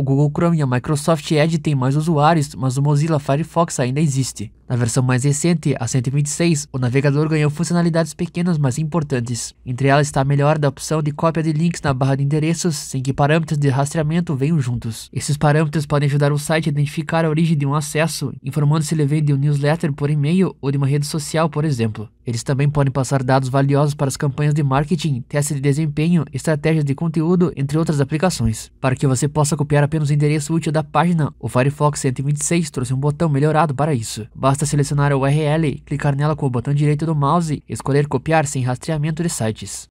O Google Chrome e a Microsoft Edge têm mais usuários, mas o Mozilla Firefox ainda existe. Na versão mais recente, a 126, o navegador ganhou funcionalidades pequenas mas importantes. Entre elas está a melhor da opção de cópia de links na barra de endereços, sem que parâmetros de rastreamento venham juntos. Esses parâmetros podem ajudar o site a identificar a origem de um acesso, informando se ele veio de um newsletter por e-mail ou de uma rede social, por exemplo. Eles também podem passar dados valiosos para as campanhas de marketing, testes de desempenho, estratégias de conteúdo, entre outras aplicações. Para que você possa copiar a apenas o endereço útil da página, o Firefox 126 trouxe um botão melhorado para isso. Basta selecionar a URL, clicar nela com o botão direito do mouse, e escolher copiar sem rastreamento de sites.